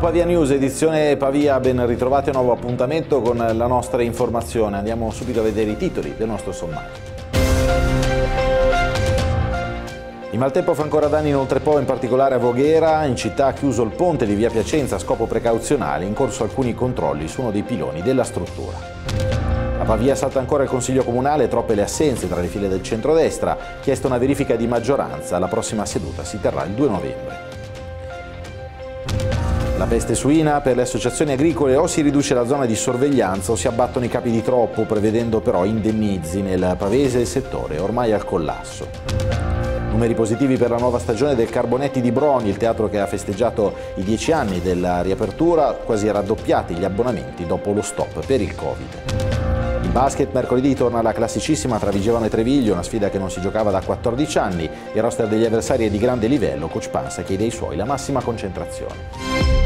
Milano Pavia News, edizione Pavia, ben ritrovati a un nuovo appuntamento con la nostra informazione. Andiamo subito a vedere i titoli del nostro sommario. Il maltempo fa ancora danni inoltre poi in particolare a Voghera, in città ha chiuso il ponte di via Piacenza a scopo precauzionale, in corso alcuni controlli su uno dei piloni della struttura. A Pavia salta ancora il Consiglio Comunale, troppe le assenze tra le file del centrodestra, chiesta una verifica di maggioranza, la prossima seduta si terrà il 2 novembre. La peste suina per le associazioni agricole o si riduce la zona di sorveglianza o si abbattono i capi di troppo, prevedendo però indennizi nel pavese e settore ormai al collasso. Numeri positivi per la nuova stagione del Carbonetti di Broni, il teatro che ha festeggiato i dieci anni della riapertura, quasi raddoppiati gli abbonamenti dopo lo stop per il Covid. In basket mercoledì torna la classicissima tra Vigevano e Treviglio, una sfida che non si giocava da 14 anni. Il roster degli avversari è di grande livello, Coach Pansa chiede ai suoi la massima concentrazione.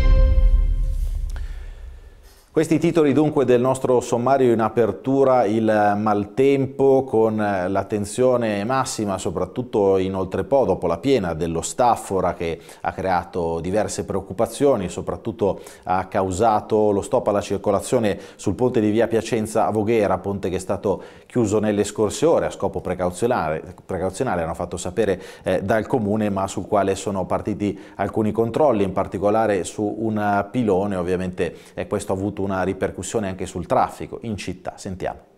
Questi titoli dunque del nostro sommario in apertura, il maltempo con eh, l'attenzione massima soprattutto in oltrepo dopo la piena dello Staffora che ha creato diverse preoccupazioni, soprattutto ha causato lo stop alla circolazione sul ponte di via Piacenza a Voghera, ponte che è stato chiuso nelle scorse ore a scopo precauzionale, precauzionale hanno fatto sapere eh, dal comune ma sul quale sono partiti alcuni controlli, in particolare su un eh, pilone, ovviamente eh, questo ha avuto una ripercussione anche sul traffico in città. Sentiamo.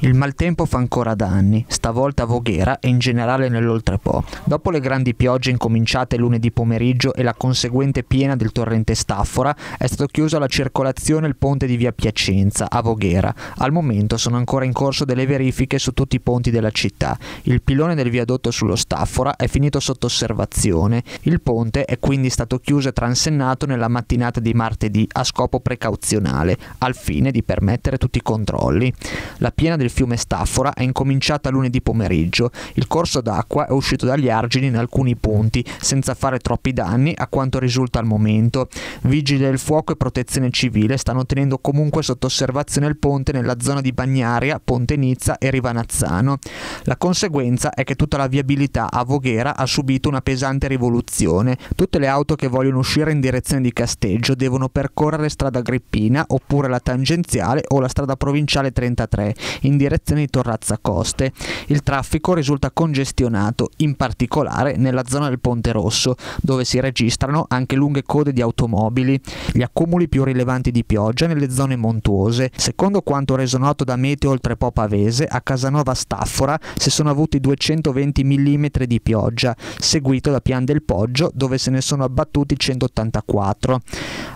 Il maltempo fa ancora danni, stavolta a Voghera e in generale nell'Oltrepo. Dopo le grandi piogge incominciate lunedì pomeriggio e la conseguente piena del torrente Staffora, è stato chiuso alla circolazione il ponte di via Piacenza, a Voghera. Al momento sono ancora in corso delle verifiche su tutti i ponti della città. Il pilone del viadotto sullo Staffora è finito sotto osservazione. Il ponte è quindi stato chiuso e transennato nella mattinata di martedì a scopo precauzionale, al fine di permettere tutti i controlli. La piena del del fiume Staffora è incominciata lunedì pomeriggio. Il corso d'acqua è uscito dagli argini in alcuni punti, senza fare troppi danni a quanto risulta al momento. Vigili del fuoco e protezione civile stanno tenendo comunque sotto osservazione il ponte nella zona di Bagnaria, Ponte Nizza e Rivanazzano. La conseguenza è che tutta la viabilità a Voghera ha subito una pesante rivoluzione. Tutte le auto che vogliono uscire in direzione di Casteggio devono percorrere strada Agrippina oppure la tangenziale o la strada provinciale 33. In in direzione di Torrazza Coste. Il traffico risulta congestionato, in particolare nella zona del Ponte Rosso, dove si registrano anche lunghe code di automobili. Gli accumuli più rilevanti di pioggia nelle zone montuose. Secondo quanto reso noto da Meteo Oltrepo Pavese, a Casanova Staffora si sono avuti 220 mm di pioggia, seguito da Pian del Poggio dove se ne sono abbattuti 184.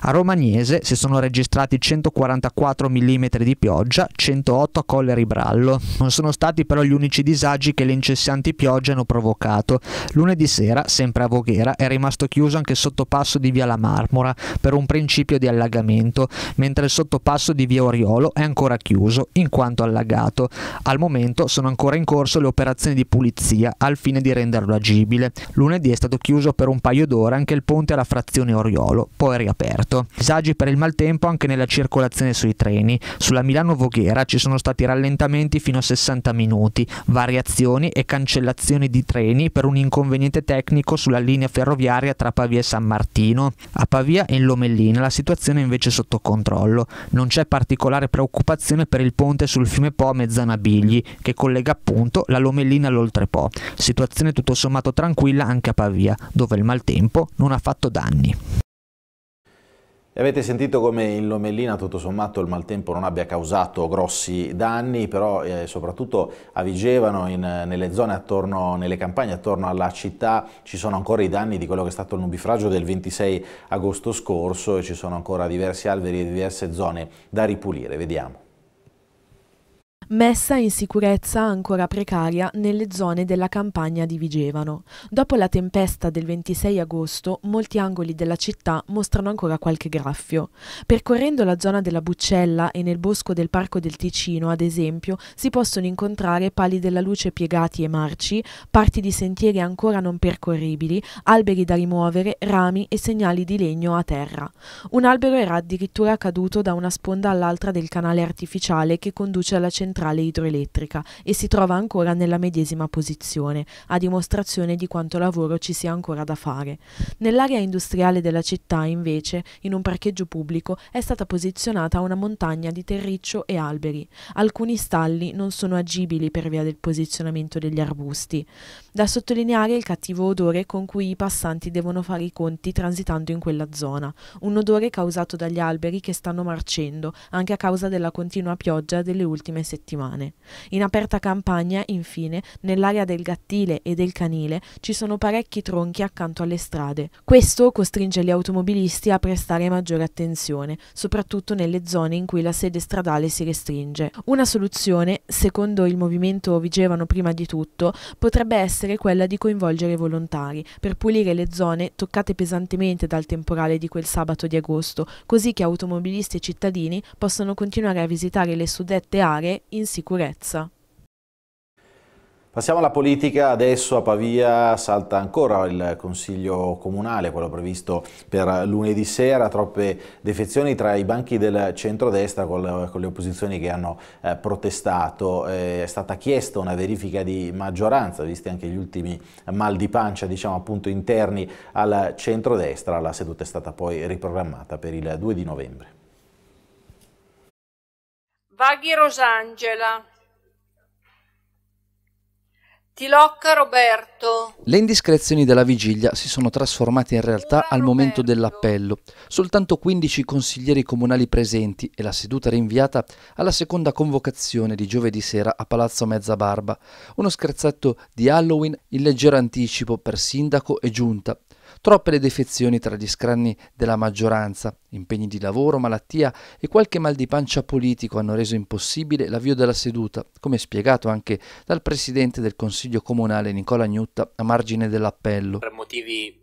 A Romagnese si sono registrati 144 mm di pioggia, 108 a Colle Ribasso Brallo. Non sono stati però gli unici disagi che le incessanti piogge hanno provocato. Lunedì sera, sempre a Voghera, è rimasto chiuso anche il sottopasso di Via La Marmora per un principio di allagamento, mentre il sottopasso di Via Oriolo è ancora chiuso, in quanto allagato. Al momento sono ancora in corso le operazioni di pulizia al fine di renderlo agibile. Lunedì è stato chiuso per un paio d'ore anche il ponte alla frazione Oriolo, poi riaperto. Disagi per il maltempo anche nella circolazione sui treni. Sulla Milano-Voghera ci sono stati rallentamenti rallentamenti fino a 60 minuti, variazioni e cancellazioni di treni per un inconveniente tecnico sulla linea ferroviaria tra Pavia e San Martino. A Pavia e in Lomellina la situazione è invece sotto controllo. Non c'è particolare preoccupazione per il ponte sul fiume Po a Mezzanabigli, che collega appunto la Lomellina all'Oltrepo. Situazione tutto sommato tranquilla anche a Pavia, dove il maltempo non ha fatto danni avete sentito come in Lomellina tutto sommato il maltempo non abbia causato grossi danni, però eh, soprattutto a Vigevano, in, nelle zone attorno, nelle campagne attorno alla città, ci sono ancora i danni di quello che è stato il nubifragio del 26 agosto scorso e ci sono ancora diversi alberi e diverse zone da ripulire. Vediamo messa in sicurezza ancora precaria nelle zone della campagna di Vigevano. Dopo la tempesta del 26 agosto, molti angoli della città mostrano ancora qualche graffio. Percorrendo la zona della Buccella e nel bosco del Parco del Ticino, ad esempio, si possono incontrare pali della luce piegati e marci, parti di sentieri ancora non percorribili, alberi da rimuovere, rami e segnali di legno a terra. Un albero era addirittura caduto da una sponda all'altra del canale artificiale che conduce alla centrale centrale idroelettrica e si trova ancora nella medesima posizione, a dimostrazione di quanto lavoro ci sia ancora da fare. Nell'area industriale della città, invece, in un parcheggio pubblico, è stata posizionata una montagna di terriccio e alberi. Alcuni stalli non sono agibili per via del posizionamento degli arbusti. Da sottolineare il cattivo odore con cui i passanti devono fare i conti transitando in quella zona, un odore causato dagli alberi che stanno marcendo, anche a causa della continua pioggia delle ultime settimane settimane. In aperta campagna, infine, nell'area del Gattile e del Canile ci sono parecchi tronchi accanto alle strade. Questo costringe gli automobilisti a prestare maggiore attenzione, soprattutto nelle zone in cui la sede stradale si restringe. Una soluzione, secondo il movimento Vigevano prima di tutto, potrebbe essere quella di coinvolgere volontari per pulire le zone toccate pesantemente dal temporale di quel sabato di agosto, così che automobilisti e cittadini possano continuare a visitare le suddette aree in in sicurezza. Passiamo alla politica, adesso a Pavia salta ancora il Consiglio Comunale, quello previsto per lunedì sera, troppe defezioni tra i banchi del centrodestra con le, con le opposizioni che hanno eh, protestato, eh, è stata chiesta una verifica di maggioranza, visti anche gli ultimi mal di pancia diciamo, appunto, interni al centrodestra, la seduta è stata poi riprogrammata per il 2 di novembre. Vaghi Rosangela, Tilocca Roberto. Le indiscrezioni della vigilia si sono trasformate in realtà al momento dell'appello. Soltanto 15 consiglieri comunali presenti e la seduta rinviata alla seconda convocazione di giovedì sera a Palazzo Mezzabarba. Uno scherzetto di Halloween in leggero anticipo per sindaco e giunta Troppe le defezioni tra gli scranni della maggioranza, impegni di lavoro, malattia e qualche mal di pancia politico hanno reso impossibile l'avvio della seduta, come spiegato anche dal presidente del Consiglio comunale Nicola Gnutta a margine dell'appello. Per motivi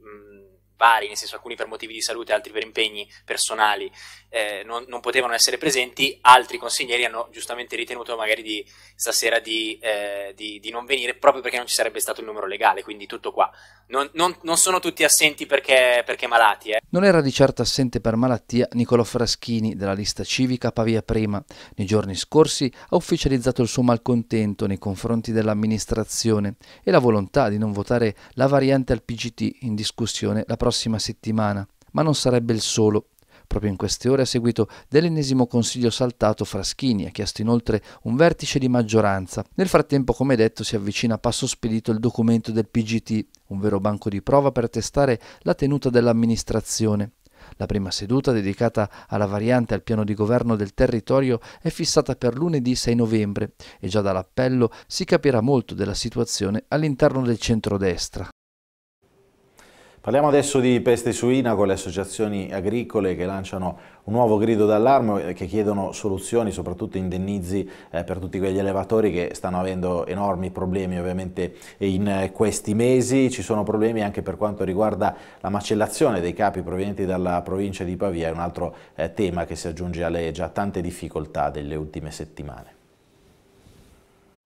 vari, nel senso alcuni per motivi di salute, altri per impegni personali eh, non, non, potevano essere presenti, altri consiglieri hanno giustamente ritenuto magari di stasera di, eh, di, di, non venire proprio perché non ci sarebbe stato il numero legale, quindi tutto qua. Non, non, non sono tutti assenti perché, perché malati. Eh. Non era di certo assente per malattia Niccolò Fraschini della lista civica Pavia Prima. Nei giorni scorsi ha ufficializzato il suo malcontento nei confronti dell'amministrazione e la volontà di non votare la variante al PGT in discussione la prossima settimana, ma non sarebbe il solo. Proprio in queste ore, a seguito dell'ennesimo consiglio saltato, Fraschini ha chiesto inoltre un vertice di maggioranza. Nel frattempo, come detto, si avvicina a passo spedito il documento del PGT, un vero banco di prova per testare la tenuta dell'amministrazione. La prima seduta, dedicata alla variante al piano di governo del territorio, è fissata per lunedì 6 novembre e già dall'appello si capirà molto della situazione all'interno del centrodestra. Parliamo adesso di peste suina con le associazioni agricole che lanciano un nuovo grido d'allarme e che chiedono soluzioni, soprattutto indennizi eh, per tutti quegli allevatori che stanno avendo enormi problemi ovviamente in questi mesi. Ci sono problemi anche per quanto riguarda la macellazione dei capi provenienti dalla provincia di Pavia, è un altro eh, tema che si aggiunge alle già tante difficoltà delle ultime settimane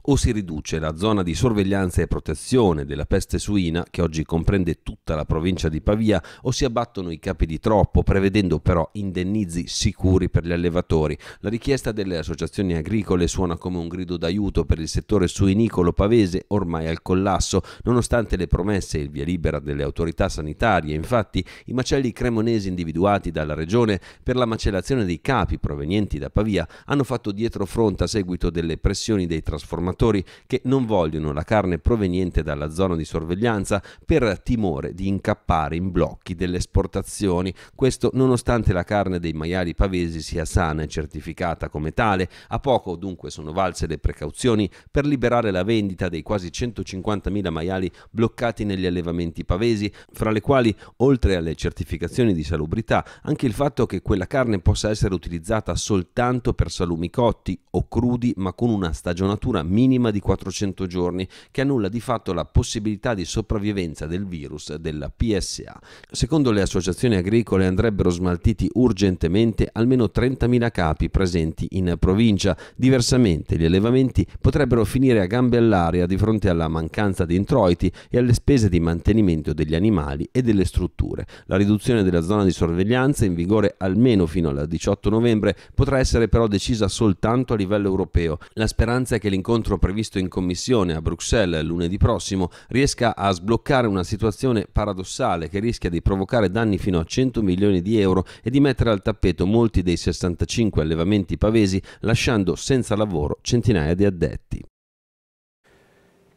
o si riduce la zona di sorveglianza e protezione della peste suina, che oggi comprende tutta la provincia di Pavia, o si abbattono i capi di troppo, prevedendo però indennizi sicuri per gli allevatori. La richiesta delle associazioni agricole suona come un grido d'aiuto per il settore suinicolo pavese ormai al collasso, nonostante le promesse e il via libera delle autorità sanitarie. Infatti, i macelli cremonesi individuati dalla regione per la macellazione dei capi provenienti da Pavia hanno fatto dietro fronte a seguito delle pressioni dei trasformatori consumatori che non vogliono la carne proveniente dalla zona di sorveglianza per timore di incappare in blocchi delle esportazioni. Questo nonostante la carne dei maiali pavesi sia sana e certificata come tale. A poco dunque sono valse le precauzioni per liberare la vendita dei quasi 150.000 maiali bloccati negli allevamenti pavesi, fra le quali, oltre alle certificazioni di salubrità, anche il fatto che quella carne possa essere utilizzata soltanto per salumi cotti o crudi ma con una stagionatura minima minima di 400 giorni, che annulla di fatto la possibilità di sopravvivenza del virus della PSA. Secondo le associazioni agricole andrebbero smaltiti urgentemente almeno 30.000 capi presenti in provincia, diversamente gli allevamenti potrebbero finire a gambe all'aria di fronte alla mancanza di introiti e alle spese di mantenimento degli animali e delle strutture. La riduzione della zona di sorveglianza in vigore almeno fino al 18 novembre potrà essere però decisa soltanto a livello europeo. La speranza è che l'incontro incontro previsto in commissione a Bruxelles lunedì prossimo riesca a sbloccare una situazione paradossale che rischia di provocare danni fino a 100 milioni di euro e di mettere al tappeto molti dei 65 allevamenti pavesi, lasciando senza lavoro centinaia di addetti.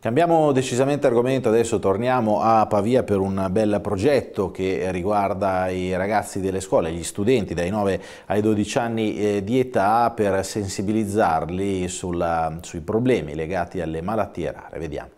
Cambiamo decisamente argomento, adesso torniamo a Pavia per un bel progetto che riguarda i ragazzi delle scuole, gli studenti dai 9 ai 12 anni eh, di età per sensibilizzarli sulla, sui problemi legati alle malattie rare. Vediamo.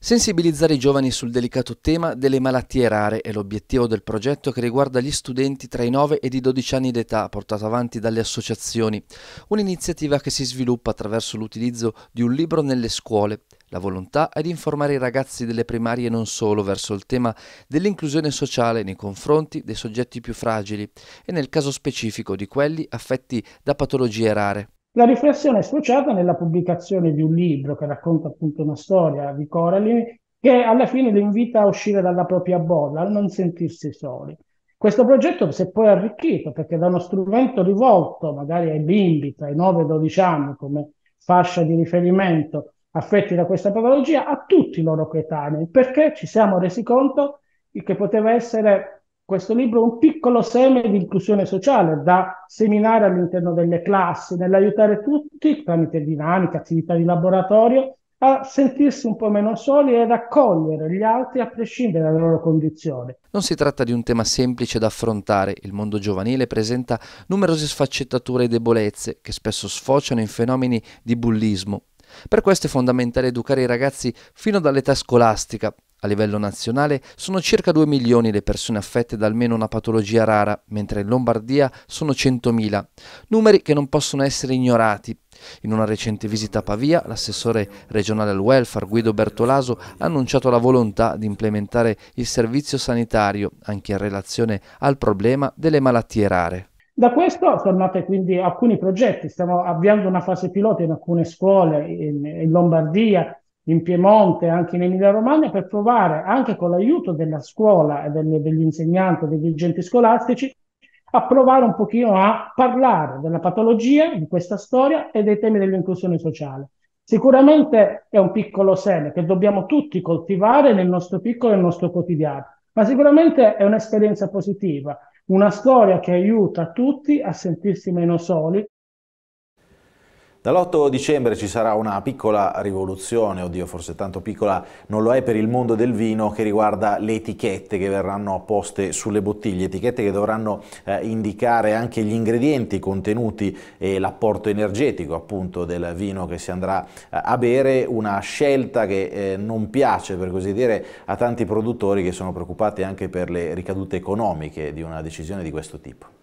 Sensibilizzare i giovani sul delicato tema delle malattie rare è l'obiettivo del progetto che riguarda gli studenti tra i 9 ed i 12 anni d'età portato avanti dalle associazioni, un'iniziativa che si sviluppa attraverso l'utilizzo di un libro nelle scuole. La volontà è di informare i ragazzi delle primarie non solo verso il tema dell'inclusione sociale nei confronti dei soggetti più fragili e nel caso specifico di quelli affetti da patologie rare. La riflessione è sfociata nella pubblicazione di un libro che racconta appunto una storia di Coraline che alla fine lo invita a uscire dalla propria bolla, a non sentirsi soli. Questo progetto si è poi arricchito perché da uno strumento rivolto magari ai bimbi tra i 9 e i 12 anni come fascia di riferimento affetti da questa patologia a tutti i loro coetanei perché ci siamo resi conto che poteva essere questo libro è un piccolo seme di inclusione sociale da seminare all'interno delle classi, nell'aiutare tutti tramite dinamiche, attività di laboratorio, a sentirsi un po' meno soli ed accogliere gli altri a prescindere dalla loro condizione. Non si tratta di un tema semplice da affrontare, il mondo giovanile presenta numerose sfaccettature e debolezze che spesso sfociano in fenomeni di bullismo. Per questo è fondamentale educare i ragazzi fino dall'età scolastica, a livello nazionale sono circa 2 milioni le persone affette da almeno una patologia rara, mentre in Lombardia sono 100.000, numeri che non possono essere ignorati. In una recente visita a Pavia, l'assessore regionale al welfare Guido Bertolaso ha annunciato la volontà di implementare il servizio sanitario anche in relazione al problema delle malattie rare. Da questo sono nati quindi alcuni progetti, stiamo avviando una fase pilota in alcune scuole in, in Lombardia, in Piemonte, anche in Emilia-Romagna, per provare, anche con l'aiuto della scuola e delle, degli insegnanti, degli dirigenti scolastici, a provare un pochino a parlare della patologia, di questa storia e dei temi dell'inclusione sociale. Sicuramente è un piccolo seme che dobbiamo tutti coltivare nel nostro piccolo e nel nostro quotidiano, ma sicuramente è un'esperienza positiva, una storia che aiuta tutti a sentirsi meno soli, Dall'8 dicembre ci sarà una piccola rivoluzione, oddio forse tanto piccola non lo è per il mondo del vino, che riguarda le etichette che verranno poste sulle bottiglie, etichette che dovranno eh, indicare anche gli ingredienti i contenuti e l'apporto energetico appunto del vino che si andrà eh, a bere, una scelta che eh, non piace per così dire a tanti produttori che sono preoccupati anche per le ricadute economiche di una decisione di questo tipo.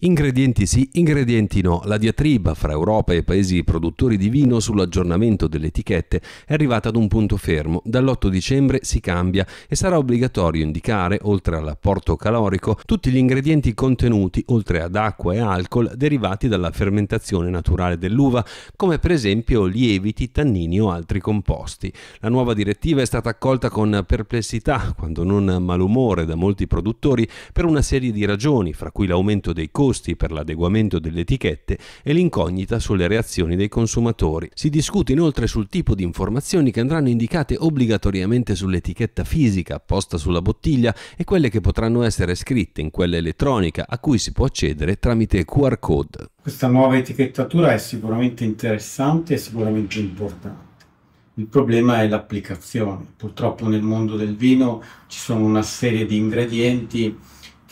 Ingredienti sì, ingredienti no. La diatriba fra Europa e paesi produttori di vino sull'aggiornamento delle etichette è arrivata ad un punto fermo. Dall'8 dicembre si cambia e sarà obbligatorio indicare, oltre all'apporto calorico, tutti gli ingredienti contenuti, oltre ad acqua e alcol, derivati dalla fermentazione naturale dell'uva, come per esempio lieviti, tannini o altri composti. La nuova direttiva è stata accolta con perplessità, quando non malumore, da molti produttori per una serie di ragioni, fra cui l'aumento dei costi costi per l'adeguamento delle etichette e l'incognita sulle reazioni dei consumatori. Si discute inoltre sul tipo di informazioni che andranno indicate obbligatoriamente sull'etichetta fisica apposta sulla bottiglia e quelle che potranno essere scritte in quella elettronica a cui si può accedere tramite QR code. Questa nuova etichettatura è sicuramente interessante e sicuramente importante. Il problema è l'applicazione. Purtroppo nel mondo del vino ci sono una serie di ingredienti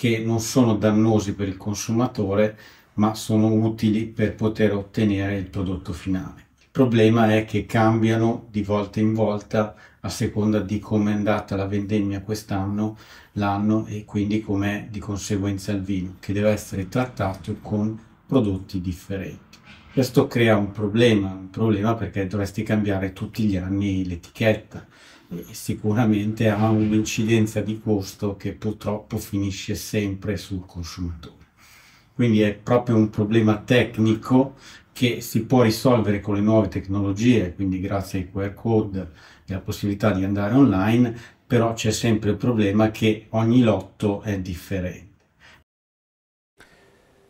che non sono dannosi per il consumatore ma sono utili per poter ottenere il prodotto finale. Il problema è che cambiano di volta in volta a seconda di come è andata la vendemmia quest'anno, l'anno e quindi com'è di conseguenza il vino, che deve essere trattato con prodotti differenti. Questo crea un problema, un problema perché dovresti cambiare tutti gli anni l'etichetta eh, sicuramente ha un'incidenza di costo che purtroppo finisce sempre sul consumatore. Quindi è proprio un problema tecnico che si può risolvere con le nuove tecnologie, quindi grazie ai QR code e alla possibilità di andare online, però c'è sempre il problema che ogni lotto è differente.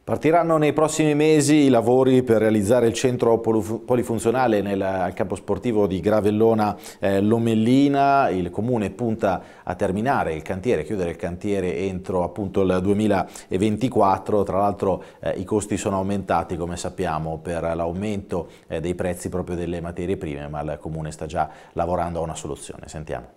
Partiranno nei prossimi mesi i lavori per realizzare il centro polifunzionale nel campo sportivo di Gravellona eh, Lomellina. Il comune punta a terminare il cantiere, chiudere il cantiere entro appunto il 2024. Tra l'altro eh, i costi sono aumentati come sappiamo per l'aumento eh, dei prezzi proprio delle materie prime, ma il comune sta già lavorando a una soluzione. Sentiamo.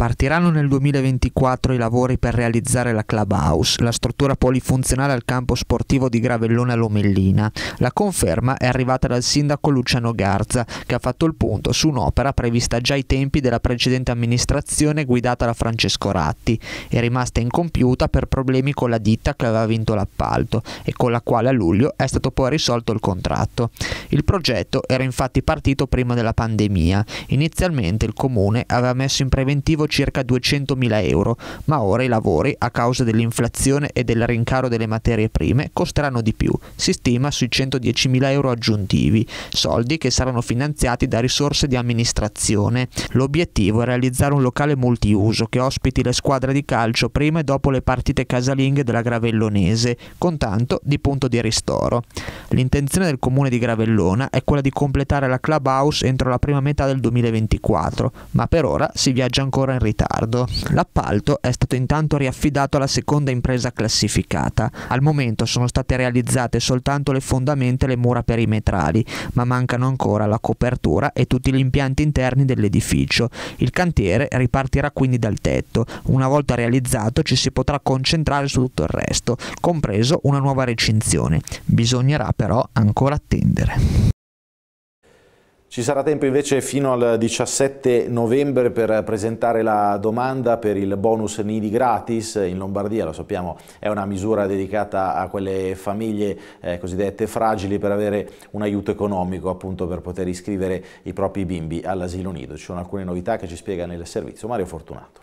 Partiranno nel 2024 i lavori per realizzare la clubhouse, la struttura polifunzionale al campo sportivo di Gravellona Lomellina. La conferma è arrivata dal sindaco Luciano Garza, che ha fatto il punto su un'opera prevista già ai tempi della precedente amministrazione guidata da Francesco Ratti È rimasta incompiuta per problemi con la ditta che aveva vinto l'appalto e con la quale a luglio è stato poi risolto il contratto. Il progetto era infatti partito prima della pandemia. Inizialmente il comune aveva messo in preventivo circa 200.000 euro, ma ora i lavori, a causa dell'inflazione e del rincaro delle materie prime, costeranno di più, si stima sui 110.000 euro aggiuntivi, soldi che saranno finanziati da risorse di amministrazione. L'obiettivo è realizzare un locale multiuso che ospiti le squadre di calcio prima e dopo le partite casalinghe della Gravellonese, con tanto di punto di ristoro. L'intenzione del comune di Gravellona è quella di completare la clubhouse entro la prima metà del 2024, ma per ora si viaggia ancora in ritardo. L'appalto è stato intanto riaffidato alla seconda impresa classificata. Al momento sono state realizzate soltanto le fondamenta e le mura perimetrali, ma mancano ancora la copertura e tutti gli impianti interni dell'edificio. Il cantiere ripartirà quindi dal tetto. Una volta realizzato ci si potrà concentrare su tutto il resto, compreso una nuova recinzione. Bisognerà però ancora attendere. Ci sarà tempo invece fino al 17 novembre per presentare la domanda per il bonus nidi gratis in Lombardia, lo sappiamo è una misura dedicata a quelle famiglie eh, cosiddette fragili per avere un aiuto economico appunto per poter iscrivere i propri bimbi all'asilo nido. Ci sono alcune novità che ci spiega nel servizio Mario Fortunato.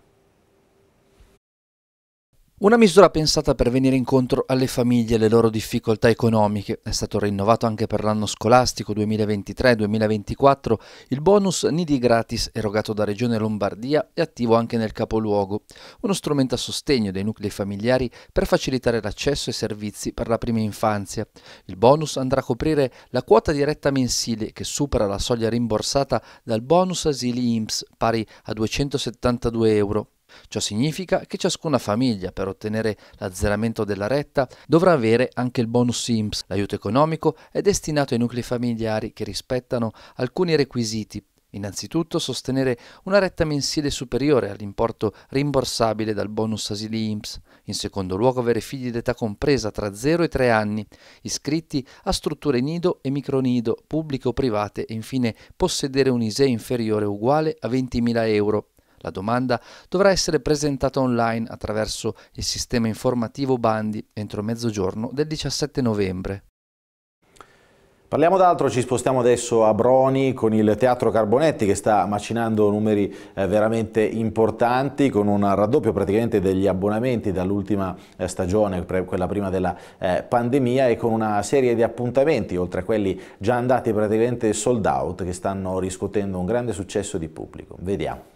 Una misura pensata per venire incontro alle famiglie e alle loro difficoltà economiche. È stato rinnovato anche per l'anno scolastico 2023-2024 il bonus Nidi gratis erogato da Regione Lombardia e attivo anche nel capoluogo. Uno strumento a sostegno dei nuclei familiari per facilitare l'accesso ai servizi per la prima infanzia. Il bonus andrà a coprire la quota diretta mensile che supera la soglia rimborsata dal bonus asili IMSS pari a 272 euro. Ciò significa che ciascuna famiglia per ottenere l'azzeramento della retta dovrà avere anche il bonus IMPS. L'aiuto economico è destinato ai nuclei familiari che rispettano alcuni requisiti Innanzitutto sostenere una retta mensile superiore all'importo rimborsabile dal bonus asili IMPS. In secondo luogo avere figli d'età compresa tra 0 e 3 anni, iscritti a strutture nido e micronido, pubbliche o private e infine possedere un ISEE inferiore o uguale a 20.000 euro. La domanda dovrà essere presentata online attraverso il sistema informativo Bandi entro mezzogiorno del 17 novembre. Parliamo d'altro, ci spostiamo adesso a Broni con il Teatro Carbonetti che sta macinando numeri eh, veramente importanti con un raddoppio praticamente degli abbonamenti dall'ultima eh, stagione, quella prima della eh, pandemia e con una serie di appuntamenti, oltre a quelli già andati praticamente sold out che stanno riscuotendo un grande successo di pubblico. Vediamo.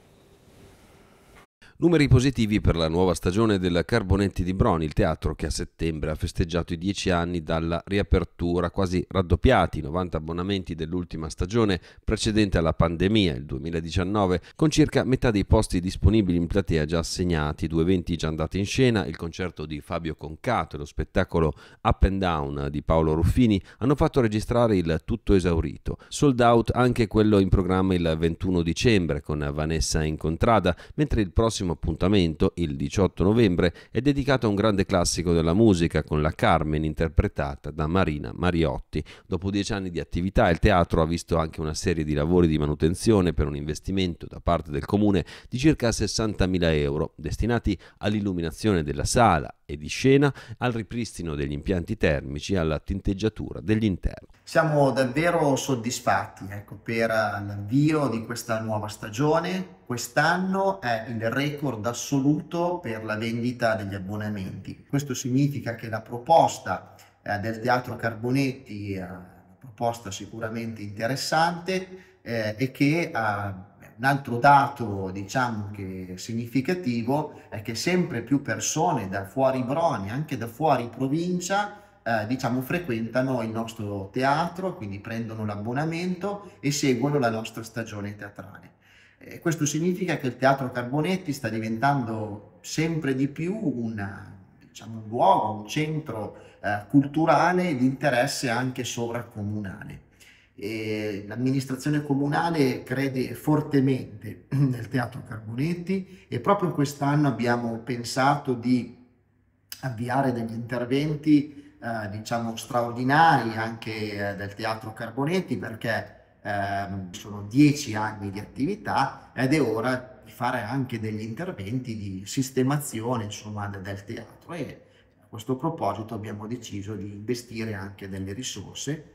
Numeri positivi per la nuova stagione del Carbonetti di Broni, il teatro che a settembre ha festeggiato i dieci anni dalla riapertura, quasi raddoppiati i 90 abbonamenti dell'ultima stagione precedente alla pandemia, il 2019, con circa metà dei posti disponibili in platea già assegnati, due eventi già andati in scena, il concerto di Fabio Concato e lo spettacolo Up and Down di Paolo Ruffini hanno fatto registrare il tutto esaurito. Sold out anche quello in programma il 21 dicembre con Vanessa Incontrada, mentre il prossimo prossimo appuntamento, il 18 novembre, è dedicato a un grande classico della musica con la Carmen interpretata da Marina Mariotti. Dopo dieci anni di attività il teatro ha visto anche una serie di lavori di manutenzione per un investimento da parte del comune di circa 60.000 euro, destinati all'illuminazione della sala, e di scena, al ripristino degli impianti termici e alla tinteggiatura degli interni. Siamo davvero soddisfatti ecco, per l'avvio di questa nuova stagione. Quest'anno è il record assoluto per la vendita degli abbonamenti. Questo significa che la proposta eh, del Teatro Carbonetti, è eh, una proposta sicuramente interessante eh, e che ha un altro dato, diciamo, che significativo è che sempre più persone da fuori Broni, anche da fuori provincia, eh, diciamo, frequentano il nostro teatro, quindi prendono l'abbonamento e seguono la nostra stagione teatrale. Eh, questo significa che il Teatro Carbonetti sta diventando sempre di più una, diciamo, un luogo, un centro eh, culturale di interesse anche sovracomunale eh, l'amministrazione comunale crede fortemente nel Teatro Carbonetti e proprio quest'anno abbiamo pensato di avviare degli interventi eh, diciamo straordinari anche eh, del Teatro Carbonetti perché ehm, sono dieci anni di attività ed è ora di fare anche degli interventi di sistemazione insomma, del teatro e a questo proposito abbiamo deciso di investire anche delle risorse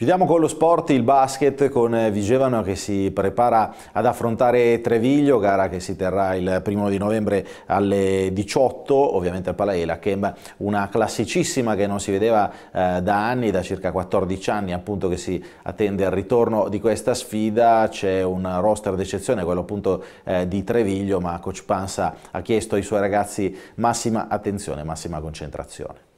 Chiudiamo con lo sport, il basket con eh, Vigevano che si prepara ad affrontare Treviglio, gara che si terrà il primo di novembre alle 18, ovviamente al Palaela Kemba, una classicissima che non si vedeva eh, da anni, da circa 14 anni appunto che si attende al ritorno di questa sfida, c'è un roster d'eccezione, quello appunto eh, di Treviglio, ma Coach Pansa ha chiesto ai suoi ragazzi massima attenzione, massima concentrazione.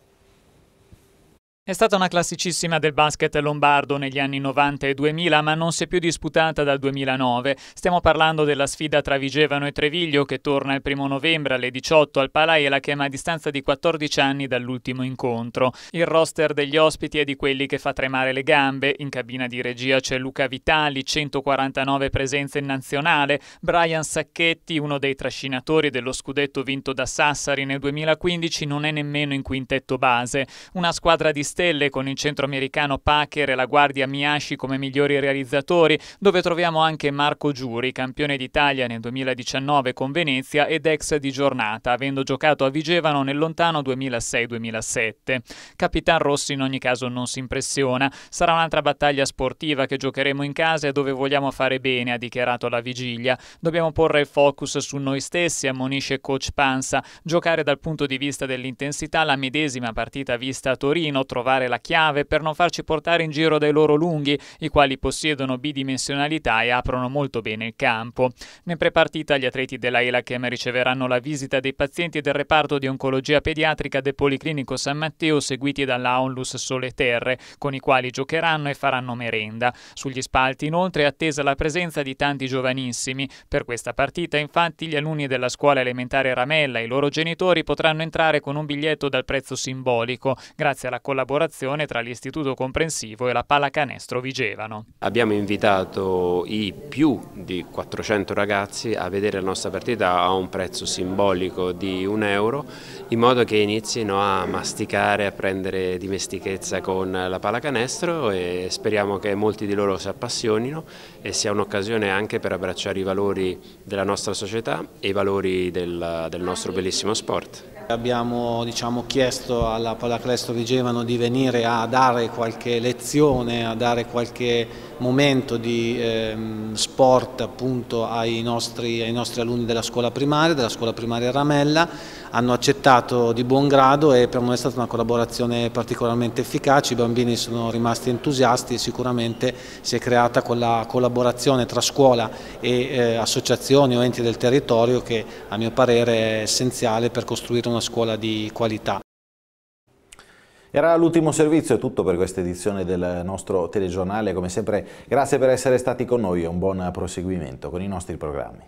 È stata una classicissima del basket lombardo negli anni 90 e 2000, ma non si è più disputata dal 2009. Stiamo parlando della sfida tra Vigevano e Treviglio che torna il primo novembre alle 18 al Palaela che è a distanza di 14 anni dall'ultimo incontro. Il roster degli ospiti è di quelli che fa tremare le gambe. In cabina di regia c'è Luca Vitali, 149 presenze in nazionale, Brian Sacchetti, uno dei trascinatori dello scudetto vinto da Sassari nel 2015, non è nemmeno in quintetto base. Una squadra di stelle con il centroamericano Packer e la guardia Miyashi come migliori realizzatori, dove troviamo anche Marco Giuri, campione d'Italia nel 2019 con Venezia ed ex di giornata, avendo giocato a Vigevano nel lontano 2006-2007. Capitan Rossi in ogni caso non si impressiona, sarà un'altra battaglia sportiva che giocheremo in casa e dove vogliamo fare bene, ha dichiarato alla vigilia. Dobbiamo porre il focus su noi stessi, ammonisce coach Panza, giocare dal punto di vista dell'intensità la medesima partita vista a Torino, trovare trovare la chiave per non farci portare in giro dai loro lunghi, i quali possiedono bidimensionalità e aprono molto bene il campo. Ne prepartita gli atleti della dell'AILACEM riceveranno la visita dei pazienti del reparto di oncologia pediatrica del Policlinico San Matteo seguiti dall'Aonlus Sole Terre, con i quali giocheranno e faranno merenda. Sugli spalti inoltre è attesa la presenza di tanti giovanissimi. Per questa partita infatti gli alunni della scuola elementare Ramella e i loro genitori potranno entrare con un biglietto dal prezzo simbolico, grazie alla collaborazione collaborazione tra l'Istituto Comprensivo e la Pallacanestro Vigevano. Abbiamo invitato i più di 400 ragazzi a vedere la nostra partita a un prezzo simbolico di un euro in modo che inizino a masticare, a prendere dimestichezza con la pallacanestro e speriamo che molti di loro si appassionino e sia un'occasione anche per abbracciare i valori della nostra società e i valori del, del nostro bellissimo sport. Abbiamo diciamo, chiesto alla Palaclesto Vigevano di venire a dare qualche lezione, a dare qualche momento di ehm, sport appunto, ai, nostri, ai, nostri, alunni della scuola primaria, della scuola primaria Ramella, hanno accettato di buon grado e per noi è stata una collaborazione particolarmente efficace, i bambini sono rimasti entusiasti e sicuramente si è creata quella collaborazione tra scuola e eh, associazioni o enti del territorio che a mio parere è essenziale per costruire un una scuola di qualità. Era l'ultimo servizio, è tutto per questa edizione del nostro telegiornale. Come sempre, grazie per essere stati con noi e un buon proseguimento con i nostri programmi.